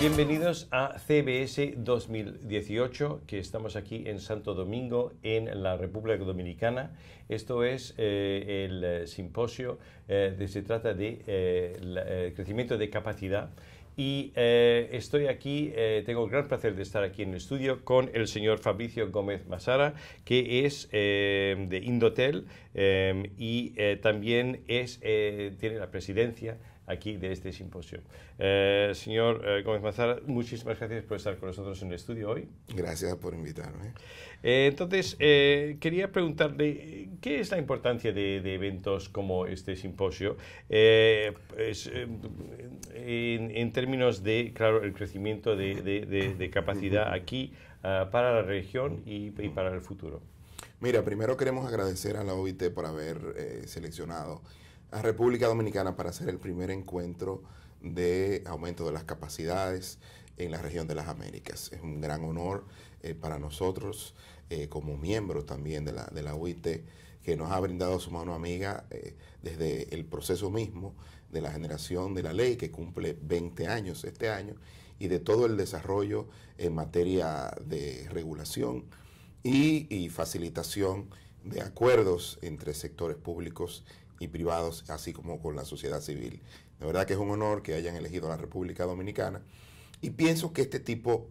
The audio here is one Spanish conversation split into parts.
Bienvenidos a CBS 2018, que estamos aquí en Santo Domingo, en la República Dominicana. Esto es eh, el eh, simposio, eh, se trata de crecimiento de capacidad. Y estoy aquí, tengo el gran placer de estar aquí en el estudio con el señor Fabricio Gómez Masara, que es de Indotel y también es, tiene la presidencia aquí de este simposio. Eh, señor eh, Gómez Mazar, muchísimas gracias por estar con nosotros en el estudio hoy. Gracias por invitarme. Eh, entonces, quería preguntarle, ¿qué es la importancia de, eventos como este simposio en, términos de, claro, el crecimiento de, capacidad aquí ah, para la región y, para el futuro? Mira, primero queremos agradecer a la OIT por haber seleccionado a República Dominicana para hacer el primer encuentro de aumento de las capacidades en la región de las Américas. Es un gran honor eh, para nosotros eh, como miembros también de la, UIT que nos ha brindado su mano amiga eh, desde el proceso mismo de la generación de la ley que cumple 20 años este año y de todo el desarrollo en materia de regulación y, y facilitación de acuerdos entre sectores públicos y privados, así como con la sociedad civil. De verdad que es un honor que hayan elegido la República Dominicana y pienso que este tipo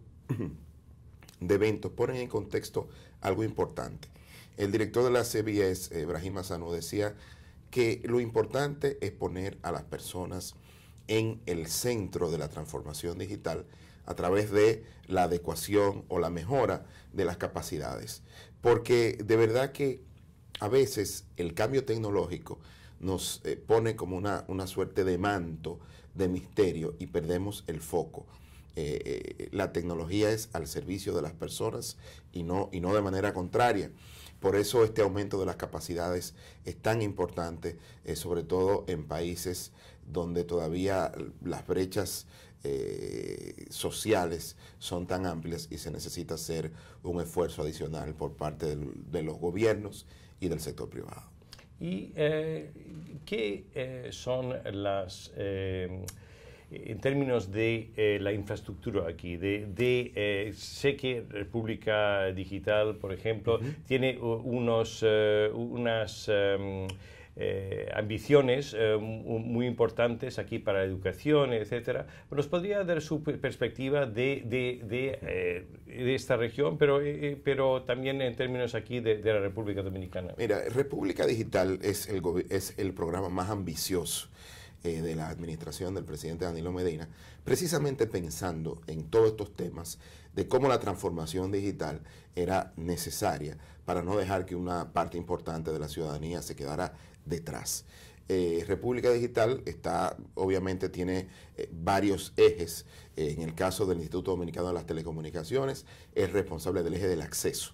de eventos ponen en contexto algo importante. El director de la CBS, Ibrahim eh, Asano, decía que lo importante es poner a las personas en el centro de la transformación digital a través de la adecuación o la mejora de las capacidades. Porque de verdad que a veces el cambio tecnológico nos eh, pone como una, una, suerte de manto, de misterio, y perdemos el foco. Eh, eh, la tecnología es al servicio de las personas y no, y no de manera contraria. Por eso este aumento de las capacidades es tan importante, sobre todo en países donde todavía las brechas sociales son tan amplias y se necesita hacer un esfuerzo adicional por parte de los gobiernos y del sector privado. ¿Y eh, qué eh, son las, eh, en términos de la infraestructura aquí? De, de sé que República Digital, por ejemplo, tiene unas... Em, eh, ambiciones eh, muy importantes aquí para la educación, etc. ¿Nos podría dar su perspectiva eh, de, esta región, pero, pero también en términos aquí de, la República Dominicana? Mira, República Digital es es el programa más ambicioso eh, de la administración del presidente Danilo Medina, precisamente pensando en todos estos temas de cómo la transformación digital era necesaria para no dejar que una parte importante de la ciudadanía se quedara detrás. Eh, República Digital está, obviamente, tiene eh, varios ejes. en el caso del Instituto Dominicano de las Telecomunicaciones, es responsable del eje del acceso.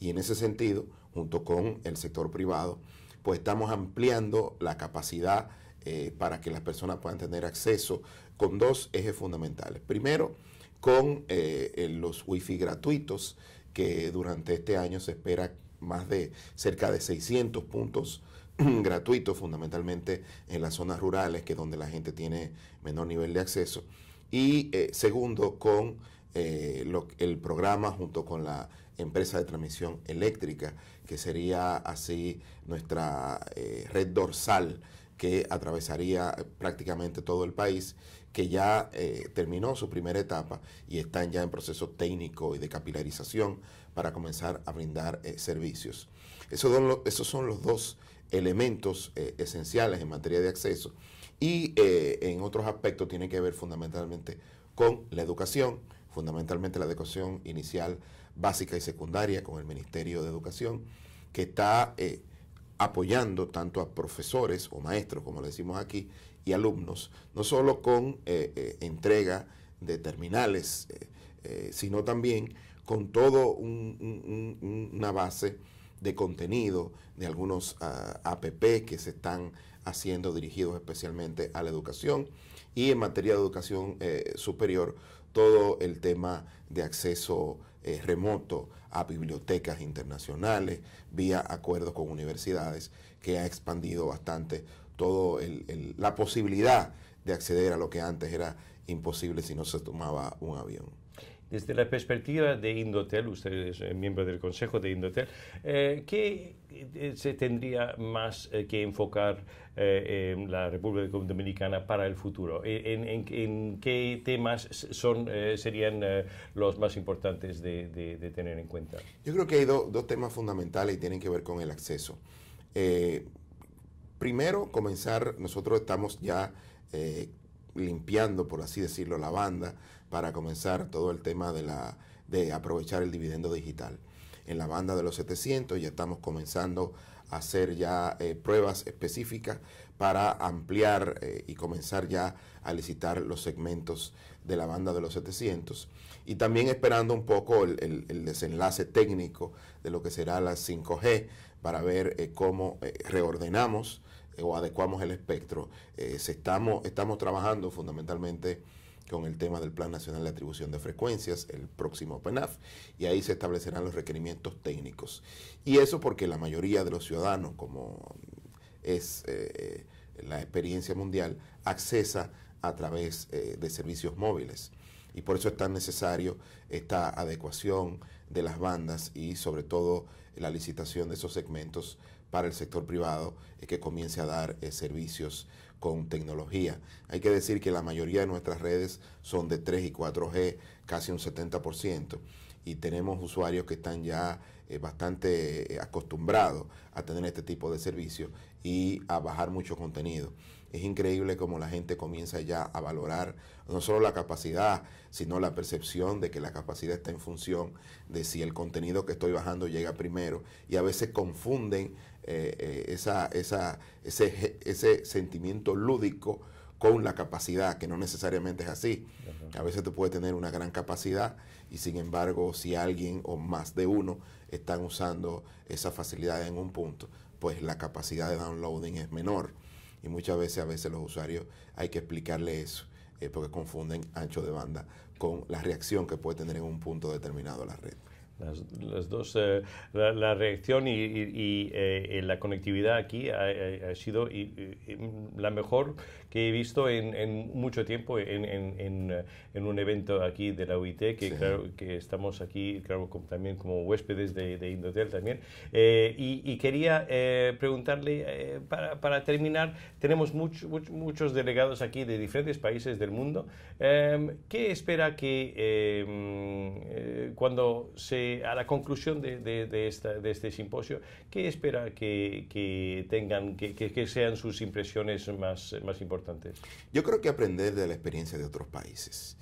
Y en ese sentido, junto con el sector privado, pues estamos ampliando la capacidad eh, para que las personas puedan tener acceso con dos ejes fundamentales. Primero, con eh, los wifi gratuitos, que durante este año se espera más de cerca de 600 puntos gratuitos, fundamentalmente en las zonas rurales, que es donde la gente tiene menor nivel de acceso. Y eh, segundo, con el programa junto con la empresa de transmisión eléctrica, que sería así nuestra red dorsal que atravesaría eh, prácticamente todo el país, que ya eh, terminó su primera etapa y están ya en proceso técnico y de capilarización para comenzar a brindar eh, servicios. Esos, son los, dos elementos esenciales en materia de acceso y en otros aspectos tienen que ver fundamentalmente con la educación, fundamentalmente la educación inicial, básica y secundaria con el Ministerio de Educación, que está apoyando tanto a profesores o maestros, como le decimos aquí, y alumnos, no solo con eh, eh, entrega de terminales, eh, sino también con todo una base de contenido de algunos APP ah, que se están haciendo dirigidos especialmente a la educación y en materia de educación superior todo el tema de acceso remoto a bibliotecas internacionales, vía acuerdos con universidades, que ha expandido bastante todo la posibilidad de acceder a lo que antes era imposible si no se tomaba un avión desde la perspectiva de Indotel, usted es eh, miembro del consejo de Indotel, eh, ¿qué eh, se tendría más que enfocar en la República Dominicana para el futuro? ¿En, qué temas son, serían los más importantes de, tener en cuenta? Yo creo que hay dos temas fundamentales y tienen que ver con el acceso. primero, comenzar, nosotros estamos ya limpiando, por así decirlo, la banda para comenzar todo el tema de, la, de aprovechar el dividendo digital. En la banda de los 700 ya estamos comenzando a hacer ya eh, pruebas específicas para ampliar eh, y comenzar ya a licitar los segmentos de la banda de los 700 y también esperando un poco el, desenlace técnico de lo que será la 5G para ver eh, cómo reordenamos o adecuamos el espectro. Eh, estamos, estamos trabajando fundamentalmente con el tema del Plan Nacional de Atribución de Frecuencias, el próximo PENAF, y ahí se establecerán los requerimientos técnicos. Y eso porque la mayoría de los ciudadanos, como es eh, la experiencia mundial, accesa a través eh, de servicios móviles. Y por eso es tan necesario esta adecuación de las bandas y sobre todo la licitación de esos segmentos para el sector privado es que comience a dar eh, servicios con tecnología. Hay que decir que la mayoría de nuestras redes son de 3 y 4G, casi un 70% y tenemos usuarios que están ya eh, bastante eh, acostumbrados a tener este tipo de servicios y a bajar mucho contenido. Es increíble como la gente comienza ya a valorar no solo la capacidad, sino la percepción de que la capacidad está en función de si el contenido que estoy bajando llega primero. Y a veces confunden eh, esa, esa, ese, ese sentimiento lúdico con la capacidad, que no necesariamente es así. A veces tú puedes tener una gran capacidad y sin embargo si alguien o más de uno están usando esa facilidad en un punto, pues la capacidad de downloading es menor. Y muchas veces a veces los usuarios hay que explicarle eso, eh, porque confunden ancho de banda con la reacción que puede tener en un punto determinado la red. Las, dos, eh, la, reacción eh, y, la conectividad aquí ha, sido y, la mejor que he visto en, mucho tiempo eh, en, un evento aquí de la UIT, que que estamos aquí claro, como, también como huéspedes de, de Indotel también. y, quería preguntarle, para, terminar, tenemos muchos muchos delegados aquí de diferentes países del mundo. Em, ¿Qué espera que em, cuando se a la conclusión de, este simposio, ¿qué espera que, tengan, que, sean sus impresiones más, importantes? Yo creo que aprender de la experiencia de otros países.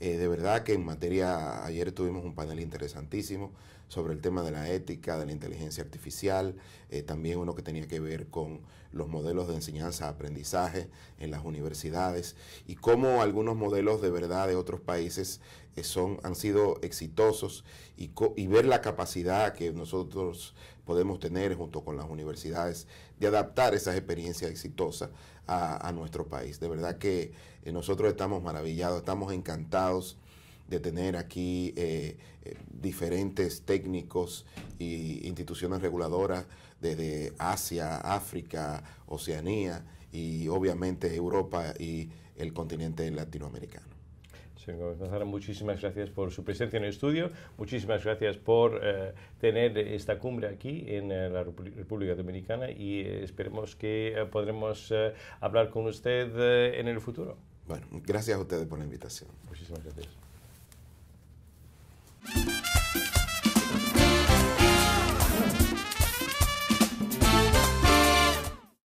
Eh, de verdad que en materia, ayer tuvimos un panel interesantísimo sobre el tema de la ética, de la inteligencia artificial, eh, también uno que tenía que ver con los modelos de enseñanza-aprendizaje en las universidades y cómo algunos modelos de verdad de otros países eh, son, han sido exitosos y, ver la capacidad que nosotros podemos tener junto con las universidades de adaptar esas experiencias exitosas a, nuestro país. De verdad que eh, nosotros estamos maravillados, estamos encantados de tener aquí eh, eh, diferentes técnicos e instituciones reguladoras desde Asia, África, Oceanía y obviamente Europa y el continente latinoamericano. Señor González, muchísimas gracias por su presencia en el estudio, muchísimas gracias por eh, tener esta cumbre aquí en la República Dominicana y esperemos que podremos hablar con usted en el futuro. Bueno, gracias a ustedes por la invitación. Muchísimas gracias. Thank you.